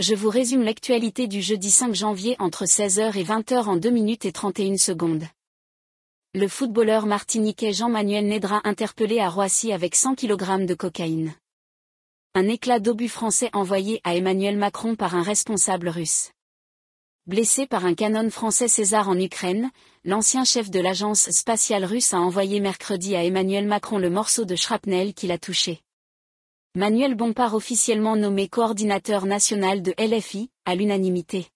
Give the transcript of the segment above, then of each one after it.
je vous résume l'actualité du jeudi 5 janvier entre 16h et 20h en 2 minutes et 31 secondes. Le footballeur martiniquais Jean-Manuel Nedra interpellé à Roissy avec 100 kg de cocaïne. Un éclat d'obus français envoyé à Emmanuel Macron par un responsable russe. Blessé par un canon français César en Ukraine, l'ancien chef de l'agence spatiale russe a envoyé mercredi à Emmanuel Macron le morceau de shrapnel qu'il a touché. Manuel Bompard officiellement nommé coordinateur national de LFI, à l'unanimité.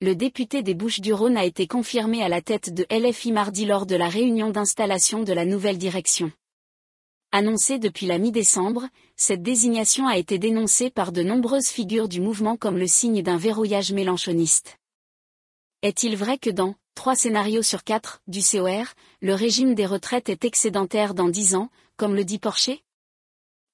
Le député des Bouches-du-Rhône a été confirmé à la tête de LFI mardi lors de la réunion d'installation de la nouvelle direction. Annoncée depuis la mi-décembre, cette désignation a été dénoncée par de nombreuses figures du mouvement comme le signe d'un verrouillage mélanchoniste. Est-il vrai que dans trois scénarios sur quatre du COR, le régime des retraites est excédentaire dans dix ans, comme le dit Porcher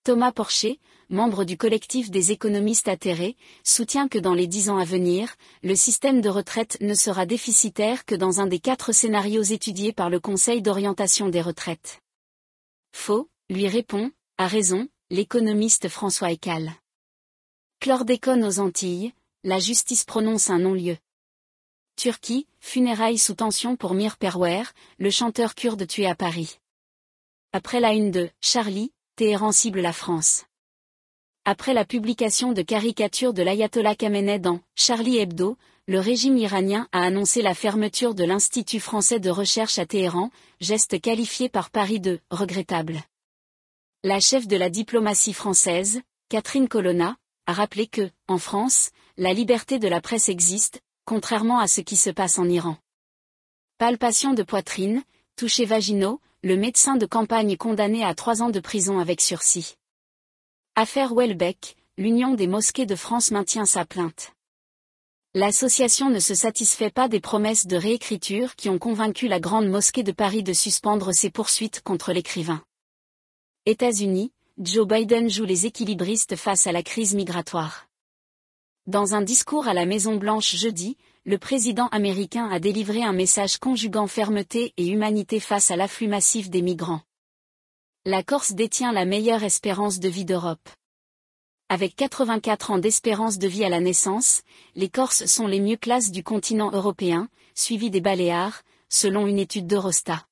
Thomas Porcher, membre du collectif des économistes atterrés, soutient que dans les dix ans à venir, le système de retraite ne sera déficitaire que dans un des quatre scénarios étudiés par le Conseil d'orientation des retraites. Faux, lui répond, à raison, l'économiste François Ecal. Chlordécone aux Antilles, la justice prononce un non-lieu. Turquie, funérailles sous tension pour Mir Perwer, le chanteur kurde tué à Paris. Après la une de Charlie, Téhéran cible la France. Après la publication de caricatures de l'ayatollah Khamenei dans Charlie Hebdo, le régime iranien a annoncé la fermeture de l'Institut français de recherche à Téhéran, geste qualifié par Paris de regrettable. La chef de la diplomatie française, Catherine Colonna, a rappelé que, en France, la liberté de la presse existe, contrairement à ce qui se passe en Iran. Palpation de poitrine, touchés vaginaux, le médecin de campagne condamné à trois ans de prison avec sursis. Affaire Welbeck, l'Union des mosquées de France maintient sa plainte. L'association ne se satisfait pas des promesses de réécriture qui ont convaincu la Grande Mosquée de Paris de suspendre ses poursuites contre l'écrivain. États-Unis, Joe Biden joue les équilibristes face à la crise migratoire. Dans un discours à la Maison-Blanche jeudi, le président américain a délivré un message conjuguant fermeté et humanité face à l'afflux massif des migrants. La Corse détient la meilleure espérance de vie d'Europe. Avec 84 ans d'espérance de vie à la naissance, les Corses sont les mieux classes du continent européen, suivis des Baléares, selon une étude d'Eurostat.